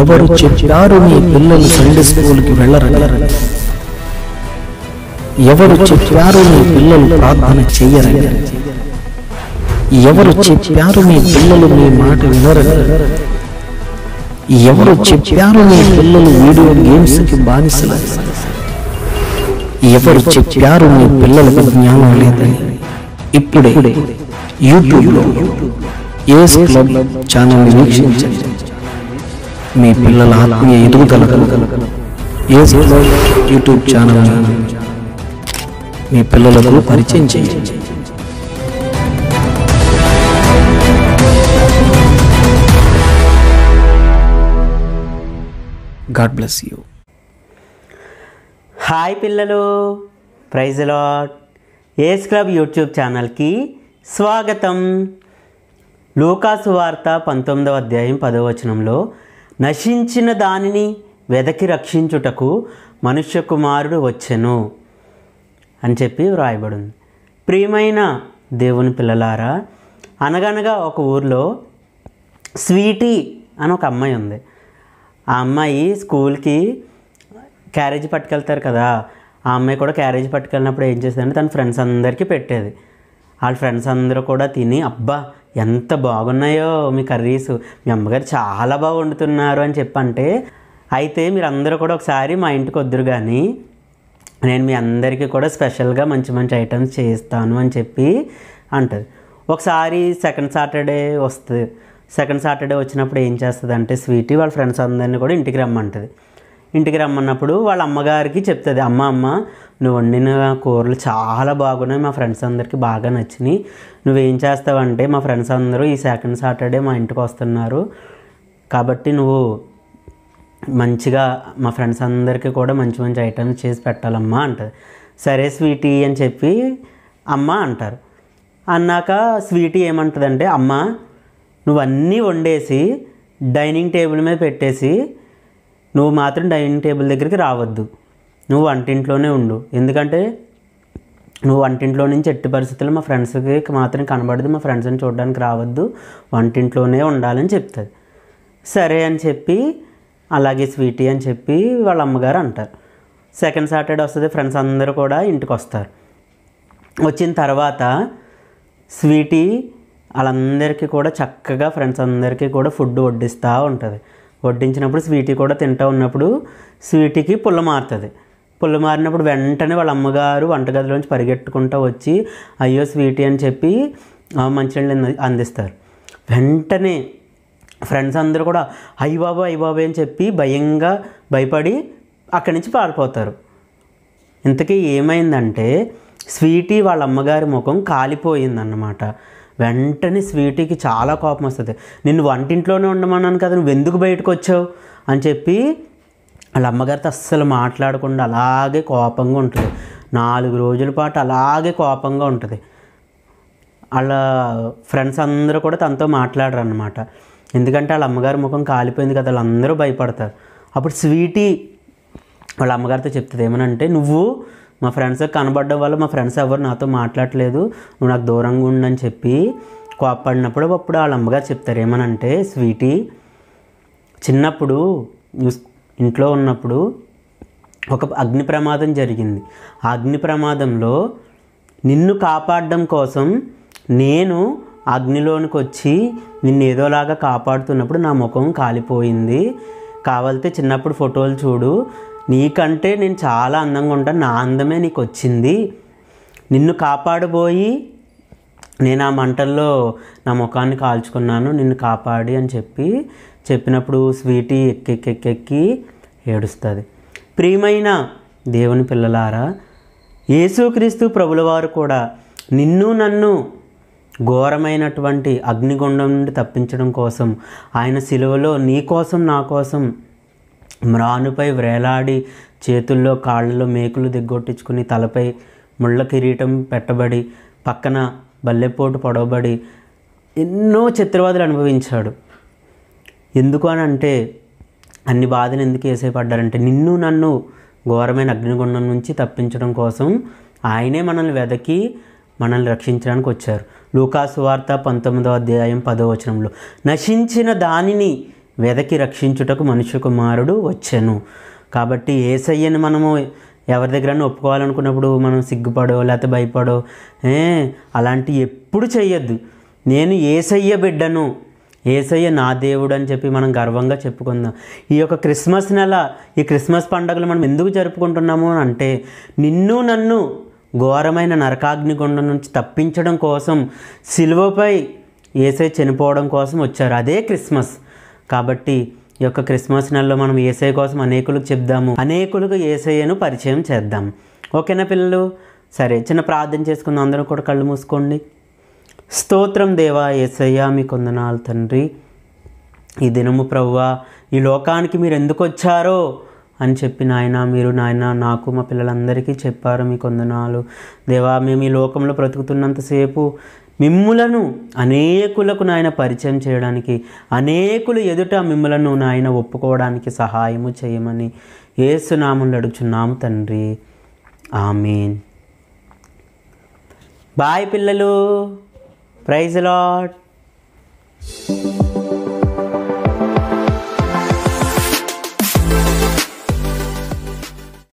ఎవరు చెప్పారు మీ పిల్లలు సండే స్కూల్కి వెళ్ళరగలరని ఎవరు చెప్పారు మీ పిల్లలు ప్రార్థన చెయ్యరని ఎవరు చెప్పారు మీ పిల్లలు మీ మాట వినరని ఎవరు చెప్పారు మీ పిల్లలు వీడియో గేమ్స్కి బానిసలు ఎవరు చెప్పారు మీ పిల్లలకు జ్ఞానం లేదని ఇప్పుడే యూట్యూబ్లో ఏ క్లబ్ ఛానల్ని వీక్షించండి మీ పిల్లల ఆత్మీయ ఎదుగుదల యూట్యూబ్ ఛానల్ మీ పిల్లలకు పరిచయం చేయండి గాడ్ బ్లెస్ యూ హాయ్ పిల్లలు praise lot ace club YouTube ఛానల్కి స్వాగతం లూకాసు వార్త పంతొమ్మిదవ అధ్యాయం పదవచనంలో వచనంలో నశించిన దానిని వెదకి రక్షించుటకు మనుష్య కుమారుడు వచ్చెను అని చెప్పి వ్రాయబడింది ప్రియమైన దేవుని పిల్లలారా అనగనగా ఒక ఊర్లో స్వీటీ అని ఒక అమ్మాయి ఉంది ఆ అమ్మాయి స్కూల్కి క్యారేజీ పట్టుకెళ్తారు కదా ఆ అమ్మాయి కూడా క్యారేజీ పట్టుకెళ్ళినప్పుడు ఏం చేస్తుందంటే తన ఫ్రెండ్స్ అందరికీ పెట్టేది వాళ్ళ ఫ్రెండ్స్ అందరూ కూడా తిని అబ్బా ఎంత బాగున్నాయో మీ కర్రీస్ మీ అమ్మగారు చాలా బాగా వండుతున్నారు అని చెప్పంటే అయితే మీరు అందరూ కూడా ఒకసారి మా ఇంటికి వద్దురు కానీ నేను మీ అందరికీ కూడా స్పెషల్గా మంచి మంచి ఐటమ్స్ చేయిస్తాను అని చెప్పి అంటుంది ఒకసారి సెకండ్ సాటర్డే వస్తుంది సెకండ్ సాటర్డే వచ్చినప్పుడు ఏం చేస్తుంది అంటే స్వీటీ వాళ్ళ ఫ్రెండ్స్ అందరినీ కూడా ఇంటికి రమ్మంటుంది ఇంటికి రమ్మన్నప్పుడు వాళ్ళ అమ్మగారికి చెప్తుంది అమ్మ అమ్మ నువ్వు వండిన కూరలు చాలా బాగున్నాయి మా ఫ్రెండ్స్ అందరికీ బాగా నచ్చినాయి నువ్వేం చేస్తావంటే మా ఫ్రెండ్స్ అందరూ ఈ సెకండ్ సాటర్డే మా ఇంటికి వస్తున్నారు కాబట్టి నువ్వు మంచిగా మా ఫ్రెండ్స్ అందరికీ కూడా మంచి మంచి ఐటమ్స్ చేసి పెట్టాలమ్మా అంటుంది సరే స్వీటీ అని చెప్పి అమ్మ అంటారు అన్నాక స్వీటీ ఏమంటుందంటే అమ్మ నువ్వన్నీ వండేసి డైనింగ్ టేబుల్ మీద పెట్టేసి నువ్వు మాత్రం డైనింగ్ టేబుల్ దగ్గరికి రావద్దు నువ్వు వంటింట్లోనే ఉండు ఎందుకంటే నువ్వు వంటింట్లో నుంచి ఎట్టి పరిస్థితులు మా ఫ్రెండ్స్కి మాత్రం కనబడదు మా ఫ్రెండ్స్ని చూడడానికి రావద్దు వంటింట్లోనే ఉండాలని చెప్తుంది సరే అని చెప్పి అలాగే స్వీటీ అని చెప్పి వాళ్ళ అమ్మగారు అంటారు సెకండ్ సాటర్డే వస్తుంది ఫ్రెండ్స్ అందరూ కూడా ఇంటికి వస్తారు వచ్చిన తర్వాత స్వీటీ వాళ్ళందరికీ కూడా చక్కగా ఫ్రెండ్స్ అందరికీ కూడా ఫుడ్ వడ్డిస్తూ ఉంటుంది వడ్డించినప్పుడు స్వీటీ కూడా తింటూ ఉన్నప్పుడు స్వీటీకి పుల్ల మారుతుంది పుల్ల మారినప్పుడు వెంటనే వాళ్ళ అమ్మగారు వంటగదిలోంచి పరిగెట్టుకుంటూ వచ్చి అయ్యో స్వీటీ అని చెప్పి మంచినీళ్ళు అందిస్తారు వెంటనే ఫ్రెండ్స్ అందరూ కూడా అయ్యి బాబు అని చెప్పి భయంగా భయపడి అక్కడి నుంచి పారిపోతారు ఇంతకీ ఏమైందంటే స్వీటీ వాళ్ళ అమ్మగారి ముఖం కాలిపోయిందన్నమాట వెంటనే స్వీటీకి చాలా కోపం వస్తుంది నిన్ను వంటింట్లోనే ఉండమన్నాను కదా నువ్వు ఎందుకు బయటకు వచ్చావు అని చెప్పి వాళ్ళ అమ్మగారితో అస్సలు మాట్లాడకుండా అలాగే కోపంగా ఉంటుంది నాలుగు రోజుల పాటు అలాగే కోపంగా ఉంటుంది వాళ్ళ ఫ్రెండ్స్ అందరూ కూడా తనతో మాట్లాడరు అనమాట ఎందుకంటే వాళ్ళ అమ్మగారి ముఖం కాలిపోయింది కదా వాళ్ళందరూ భయపడతారు అప్పుడు స్వీటీ వాళ్ళ అమ్మగారితో చెప్తుంది ఏమనంటే నువ్వు మా ఫ్రెండ్స్ కనబడడం వల్ల మా ఫ్రెండ్స్ ఎవరు నాతో మాట్లాడలేదు నువ్వు నాకు దూరంగా ఉండని చెప్పి కోపడినప్పుడు అప్పుడు వాళ్ళ అమ్మగారు చెప్తారు ఏమనంటే స్వీటీ చిన్నప్పుడు ఇంట్లో ఉన్నప్పుడు ఒక అగ్ని ప్రమాదం జరిగింది ఆ అగ్ని ప్రమాదంలో నిన్ను కాపాడడం కోసం నేను అగ్నిలోనికి వచ్చి నిన్ను ఏదోలాగా కాపాడుతున్నప్పుడు నా ముఖం కాలిపోయింది కావాలితే చిన్నప్పుడు ఫోటోలు చూడు నీకంటే నేను చాలా అందంగా ఉంటాను నా అందమే నీకు వచ్చింది నిన్ను కాపాడబోయి నేను ఆ మంటల్లో నా ముఖాన్ని కాల్చుకున్నాను నిన్ను కాపాడి అని చెప్పి చెప్పినప్పుడు స్వీటీ ఎక్కెక్కెక్కెక్కి ఏడుస్తుంది ప్రియమైన దేవుని పిల్లలారా యేసుక్రీస్తు ప్రభుల వారు కూడా నిన్ను నన్ను ఘోరమైనటువంటి అగ్నిగుండం నుండి తప్పించడం కోసం ఆయన సిలువలో నీ కోసం నా కోసం మ్రానుపై వ్రేలాడి చేతుల్లో కాళ్ళలో మేకులు దిగ్గొట్టించుకుని తలపై ముళ్ళ కిరీటం పెట్టబడి పక్కన బల్లెపోటు పొడవబడి ఎన్నో చిత్రవాదులు అనుభవించాడు ఎందుకు అని అంటే అన్ని బాధలు ఎందుకు వేసేపడ్డారంటే నిన్ను నన్ను ఘోరమైన అగ్నిగుండం నుంచి తప్పించడం కోసం ఆయనే మనల్ని వెదకి మనల్ని రక్షించడానికి వచ్చారు లూకాసు వార్త పంతొమ్మిదో అధ్యాయం పదో వచనంలో నశించిన దానిని వెదకి రక్షించుటకు మనుష్య కుమారుడు వచ్చాను కాబట్టి ఏసయ్యని మనము ఎవరి దగ్గరైనా ఒప్పుకోవాలనుకున్నప్పుడు మనం సిగ్గుపడో లేకపోతే భయపడో ఏ అలాంటి ఎప్పుడు చెయ్యొద్దు నేను ఏసయ్య బిడ్డను ఏసయ్య నా దేవుడు అని చెప్పి మనం గర్వంగా చెప్పుకుందాం ఈ యొక్క క్రిస్మస్ నెల ఈ క్రిస్మస్ పండుగలు మనం ఎందుకు జరుపుకుంటున్నాము అంటే నిన్ను నన్ను ఘోరమైన నరకాగ్నిగుండం నుంచి తప్పించడం కోసం సిలువపై ఏసై చనిపోవడం కోసం వచ్చారు అదే క్రిస్మస్ కాబట్టి ఈ యొక్క క్రిస్మస్ నెలలో మనం ఏసఐ కోసం అనేకులకు చెప్దాము అనేకులకు ఏసఐను పరిచయం చేద్దాం ఓకేనా పిల్లలు సరే చిన్న ప్రార్థన చేసుకుందాం అందరూ కూడా కళ్ళు మూసుకోండి స్తోత్రం దేవా ఏసయ్య మీ కొందనాలు తండ్రి ఈ దినము ప్రవ్వా ఈ లోకానికి మీరు ఎందుకు వచ్చారో అని చెప్పి నాయన మీరు నాయన నాకు మా పిల్లలందరికీ చెప్పారు మీ కొందనాలు దేవా మేము ఈ లోకంలో బ్రతుకుతున్నంతసేపు మిమ్ములను అనేకులకు నాయన పరిచయం చేయడానికి అనేకులు ఎదుట మిమ్ములను నాయన ఒప్పుకోవడానికి సహాయము చేయమని ఏసునామంలో అడుగుచున్నాము తండ్రి ఆమెన్ బాయ్ పిల్లలు ప్రైజ్ you.